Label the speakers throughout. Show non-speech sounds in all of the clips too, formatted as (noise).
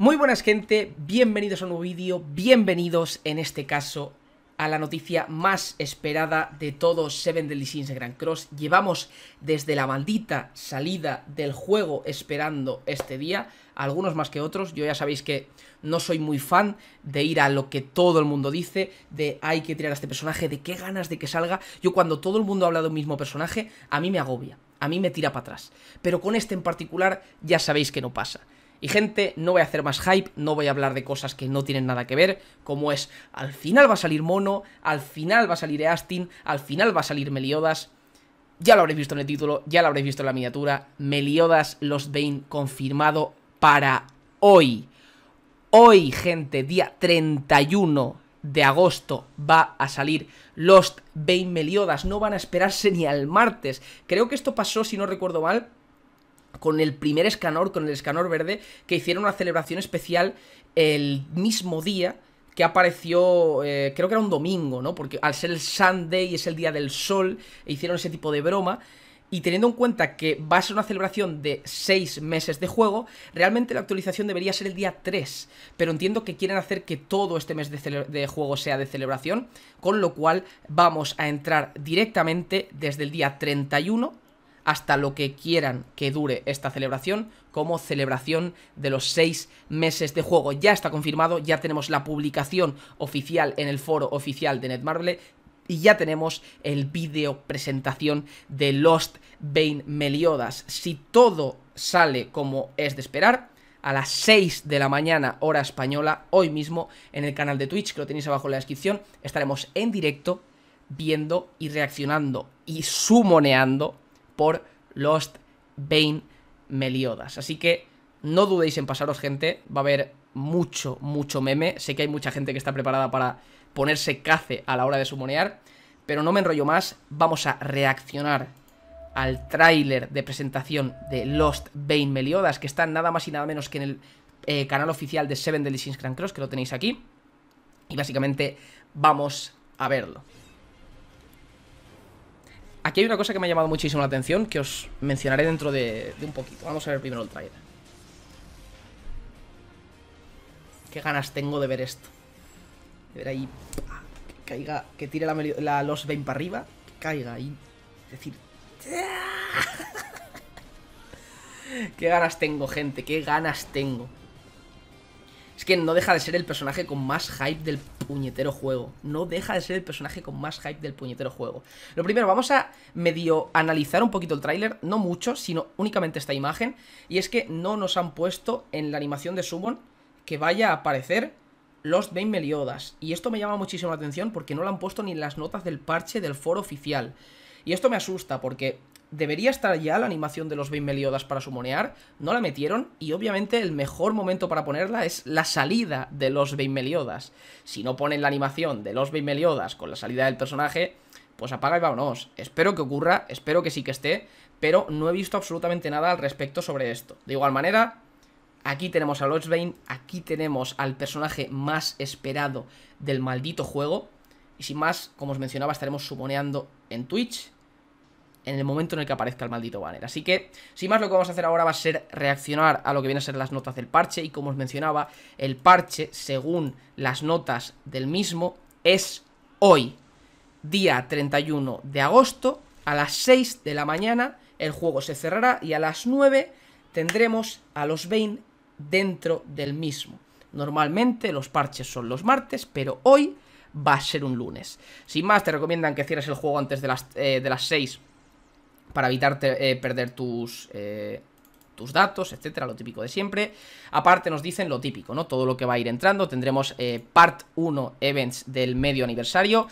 Speaker 1: Muy buenas gente, bienvenidos a un nuevo vídeo, bienvenidos en este caso a la noticia más esperada de todos Seven Deadly Sins Grand Cross. Llevamos desde la maldita salida del juego esperando este día, algunos más que otros. Yo ya sabéis que no soy muy fan de ir a lo que todo el mundo dice, de hay que tirar a este personaje, de qué ganas de que salga. Yo cuando todo el mundo habla de un mismo personaje, a mí me agobia, a mí me tira para atrás. Pero con este en particular ya sabéis que no pasa. Y gente, no voy a hacer más hype, no voy a hablar de cosas que no tienen nada que ver, como es, al final va a salir Mono, al final va a salir Astin, al final va a salir Meliodas. Ya lo habréis visto en el título, ya lo habréis visto en la miniatura. Meliodas los Bane confirmado para hoy. Hoy, gente, día 31 de agosto va a salir Lost Bane Meliodas. No van a esperarse ni al martes. Creo que esto pasó, si no recuerdo mal, con el primer escanor, con el escanor verde, que hicieron una celebración especial el mismo día que apareció, eh, creo que era un domingo, ¿no? Porque al ser el Sunday es el día del sol, e hicieron ese tipo de broma. Y teniendo en cuenta que va a ser una celebración de 6 meses de juego, realmente la actualización debería ser el día 3. Pero entiendo que quieren hacer que todo este mes de, de, juego sea de celebración, con lo cual vamos a entrar directamente desde el día 31 hasta lo que quieran que dure esta celebración como celebración de los seis meses de juego. Ya está confirmado, ya tenemos la publicación oficial en el foro oficial de Netmarble y ya tenemos el vídeo presentación de Lost Bane Meliodas. Si todo sale como es de esperar, a las 6 de la mañana hora española, hoy mismo en el canal de Twitch, que lo tenéis abajo en la descripción, estaremos en directo viendo y reaccionando y sumoneando por Lost Bane Meliodas. Así que no dudéis en pasaros, gente. Va a haber mucho, mucho meme. Sé que hay mucha gente que está preparada para ponerse cace a la hora de sumonear. Pero no me enrollo más. Vamos a reaccionar al tráiler de presentación de Lost Bane Meliodas, que está nada más y nada menos que en el eh, canal oficial de Seven Deadly Sins Cross, que lo tenéis aquí. Y básicamente vamos a verlo. Aquí hay una cosa que me ha llamado muchísimo la atención que os mencionaré dentro de, un poquito. Vamos a ver primero el trailer. Qué ganas tengo de ver esto. De ver ahí... Que caiga... Que tire la, la los vein para arriba. Que caiga ahí. Es decir... (laughs) qué ganas tengo, gente. Qué ganas tengo. Es que no deja de ser el personaje con más hype del puñetero juego. No deja de ser el personaje con más hype del puñetero juego. Lo primero, vamos a medio analizar un poquito el tráiler. No mucho, sino únicamente esta imagen. Y es que no nos han puesto en la animación de Summon que vaya a aparecer los Bane Meliodas. Y esto me llama muchísimo la atención porque no lo han puesto ni en las notas del parche del foro oficial. Y esto me asusta porque debería estar ya la animación de los 20 Meliodas para sumonear, no la metieron y obviamente el mejor momento para ponerla es la salida de los 20 Meliodas. Si no ponen la animación de los 20 Meliodas con la salida del personaje, pues apaga y vámonos. Espero que ocurra, espero que sí que esté, pero no he visto absolutamente nada al respecto sobre esto. De igual manera, aquí tenemos a Lodge Vein, aquí tenemos al personaje más esperado del maldito juego, y sin más, como os mencionaba, estaremos sumoneando en Twitch en el momento en el que aparezca el maldito banner. Así que, sin más, lo que vamos a hacer ahora va a ser reaccionar a lo que vienen a ser las notas del parche. Y como os mencionaba, el parche, según las notas del mismo, es hoy, día 31 de agosto, a las 6 de la mañana, el juego se cerrará y a las 9 tendremos a los 20 dentro del mismo. Normalmente los parches son los martes, pero hoy va a ser un lunes. Sin más, te recomiendan que cierres el juego antes de las, eh, de las 6 para evitarte eh, perder tus... Eh, tus datos, etcétera, lo típico de siempre. Aparte nos dicen lo típico, ¿no? Todo lo que va a ir entrando. Tendremos part 1 events del medio aniversario,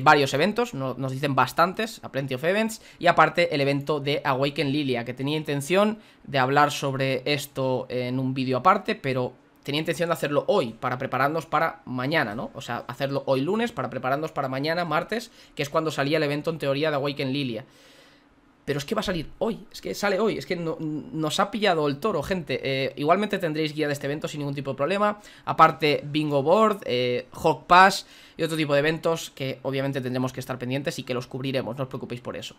Speaker 1: varios eventos, nos dicen bastantes, a plenty of events, y aparte el evento de Awaken Lilia, que tenía intención de hablar sobre esto en un vídeo aparte, pero tenía intención de hacerlo hoy, para prepararnos para mañana, ¿no? O sea, hacerlo hoy lunes, para prepararnos para mañana, martes, que es cuando salía el evento en teoría de Awaken Lilia. Pero es que va a salir hoy, es que sale hoy, es que nos ha pillado el toro, gente. Eh, igualmente tendréis guía de este evento sin ningún tipo de problema. Aparte, Bingo Board, eh, Pass y otro tipo de eventos que obviamente tendremos que estar pendientes y que los cubriremos, no os preocupéis por eso.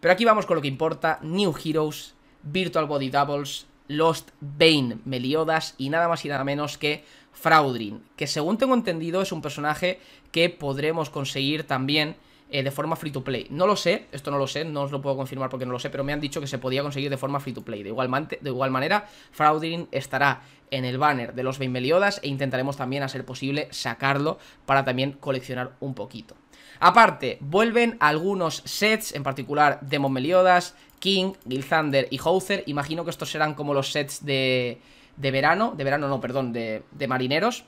Speaker 1: Pero aquí vamos con lo que importa, New Heroes, Virtual Body Doubles, Lost Bane, Meliodas y nada más y nada menos que Fraudrin, que según tengo entendido es un personaje que podremos conseguir también eh, de forma free to play. No lo sé, esto no lo sé, no os lo puedo confirmar porque no lo sé, pero me han dicho que se podía conseguir de forma free to play. De igual, de igual manera, Fraudrin estará en el banner de los Bane Meliodas e intentaremos también, a ser posible, sacarlo para también coleccionar un poquito. Aparte, vuelven algunos sets, en particular Demon Meliodas, King, Gilzander y Hauser. Imagino que estos serán como los sets de, de verano, de verano no, perdón, de, de marineros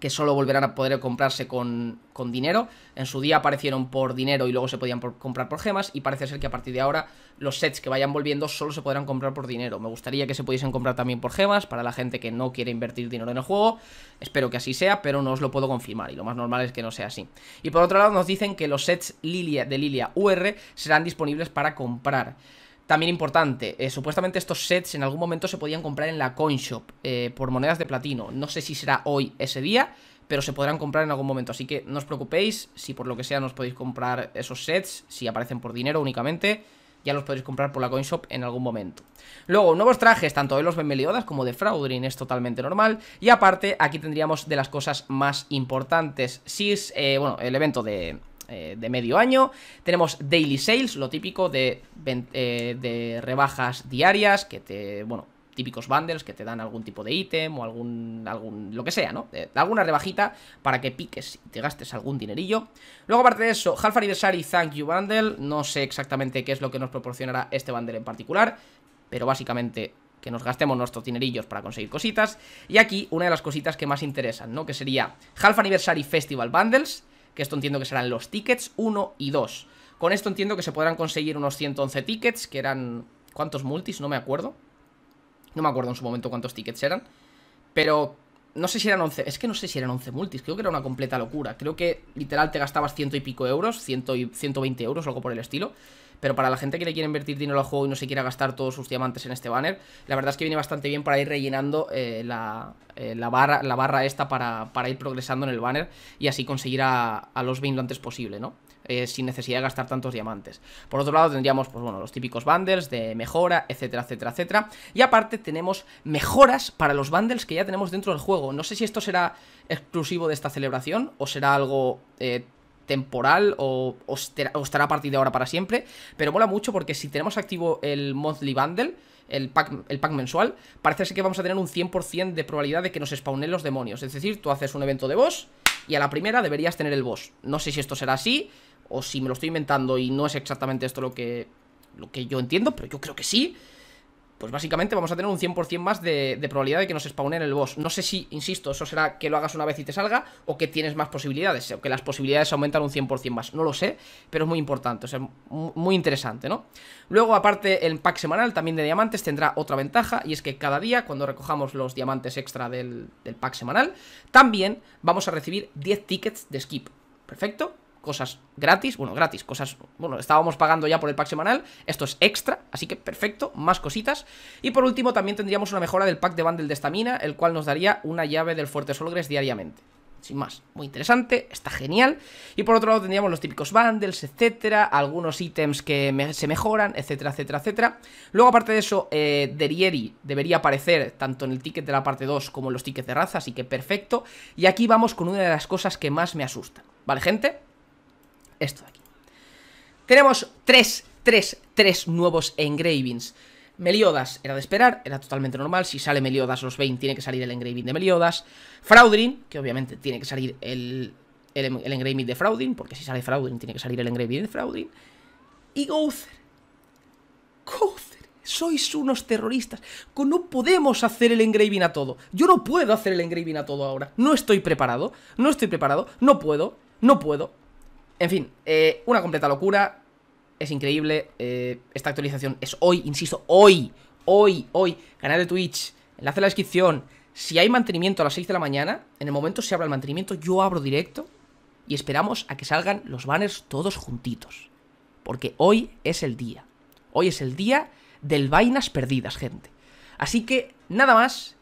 Speaker 1: que solo volverán a poder comprarse con, dinero. En su día aparecieron por dinero y luego se podían comprar por gemas y parece ser que a partir de ahora los sets que vayan volviendo solo se podrán comprar por dinero. Me gustaría que se pudiesen comprar también por gemas para la gente que no quiere invertir dinero en el juego. Espero que así sea, pero no os lo puedo confirmar y lo más normal es que no sea así. Y por otro lado nos dicen que los sets Lilia, de Lilia UR serán disponibles para comprar. También importante, eh, supuestamente estos sets en algún momento se podían comprar en la coin shop eh, por monedas de platino. No sé si será hoy ese día, pero se podrán comprar en algún momento. Así que no os preocupéis, si por lo que sea no os podéis comprar esos sets, si aparecen por dinero únicamente, ya los podéis comprar por la coin shop en algún momento. Luego, nuevos trajes, tanto de los Ben como de Fraudrin, es totalmente normal. Y aparte, aquí tendríamos de las cosas más importantes. Si es, eh, bueno, el evento de, eh, de medio año. Tenemos daily sales, lo típico de, eh, de rebajas diarias que te, bueno, típicos bundles que te dan algún tipo de ítem o algún, algún lo que sea, ¿no? alguna rebajita para que piques y te gastes algún dinerillo. Luego, aparte de eso, Half Anniversary Thank You Bundle, no sé exactamente qué es lo que nos proporcionará este bundle en particular, pero básicamente que nos gastemos nuestros dinerillos para conseguir cositas. Y aquí una de las cositas que más interesan, ¿no? Que sería Half Anniversary Festival Bundles, que esto entiendo que serán los tickets 1 y 2. Con esto entiendo que se podrán conseguir unos 111 tickets, que eran... ¿Cuántos multis? No me acuerdo. No me acuerdo en su momento cuántos tickets eran. Pero no sé si eran 11, es que no sé si eran 11 multis, creo que era una completa locura. Creo que literal te gastabas ciento y pico euros, ciento y, 120 euros, algo por el estilo pero para la gente que le quiere invertir dinero al juego y no se quiera gastar todos sus diamantes en este banner, la verdad es que viene bastante bien para ir rellenando eh, eh, la, barra, la barra esta para, ir progresando en el banner y así conseguir a, los Bane lo antes posible, ¿no? Eh, sin necesidad de gastar tantos diamantes. Por otro lado tendríamos, pues bueno, los típicos bundles de mejora, etcétera, etcétera, etcétera. Y aparte tenemos mejoras para los bundles que ya tenemos dentro del juego. No sé si esto será exclusivo de esta celebración o será algo temporal o estará a partir de ahora para siempre, pero mola mucho porque si tenemos activo el monthly bundle, el pack, el pack mensual, parece ser que vamos a tener un 100% de probabilidad de que nos spawnen los demonios. Es decir, tú haces un evento de boss y a la primera deberías tener el boss. No sé si esto será así o si me lo estoy inventando y no es exactamente esto lo que, lo que yo entiendo, pero yo creo que sí pues básicamente vamos a tener un 100% más de, probabilidad de que nos spawnen el boss. No sé si, insisto, eso será que lo hagas una vez y te salga o que tienes más posibilidades, o que las posibilidades aumentan un 100% más. No lo sé, pero es muy importante, o sea, muy interesante, ¿no? Luego, aparte, el pack semanal también de diamantes tendrá otra ventaja y es que cada día, cuando recojamos los diamantes extra del, del pack semanal, también vamos a recibir 10 tickets de skip. Perfecto, cosas gratis, bueno, gratis, cosas, bueno, estábamos pagando ya por el pack semanal, esto es extra, así que perfecto, más cositas. Y por último también tendríamos una mejora del pack de bundle de estamina, el cual nos daría una llave del Fuerte Solgres diariamente. Sin más, muy interesante, está genial. Y por otro lado tendríamos los típicos bundles, etcétera, algunos ítems que se mejoran, etcétera, etcétera, etcétera. Luego, aparte de eso, eh, Derieri debería aparecer tanto en el ticket de la parte 2 como en los tickets de raza, así que perfecto. Y aquí vamos con una de las cosas que más me asusta, ¿Vale, gente? esto de aquí. Tenemos tres, tres, tres nuevos engravings. Meliodas era de esperar, era totalmente normal. Si sale Meliodas los Bane, tiene que salir el engraving de Meliodas. Fraudrin, que obviamente tiene que salir el, el, engraving de Fraudrin, porque si sale Fraudrin, tiene que salir el engraving de Fraudrin. Y Gouther. Gouther, sois unos terroristas. No podemos hacer el engraving a todo. Yo no puedo hacer el engraving a todo ahora. No estoy preparado. No estoy preparado. No puedo. No puedo. En fin, eh, una completa locura. Es increíble. Eh, esta actualización es hoy, insisto, hoy. Hoy, hoy. Canal de Twitch. Enlace en la descripción. Si hay mantenimiento a las 6 de la mañana, en el momento se abre el mantenimiento, yo abro directo y esperamos a que salgan los banners todos juntitos. Porque hoy es el día. Hoy es el día del vainas perdidas, gente. Así que, nada más.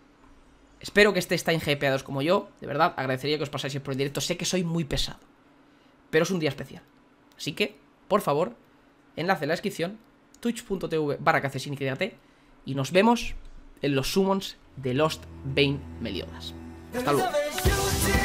Speaker 1: Espero que este estéis tan gpeados como yo. De verdad, agradecería que os pasáis por el directo. Sé que soy muy pesado pero es un día especial. Así que, por favor, enlace en la descripción, twitch.tv barra y nos vemos en los summons de Lost Bane Meliodas. Hasta luego.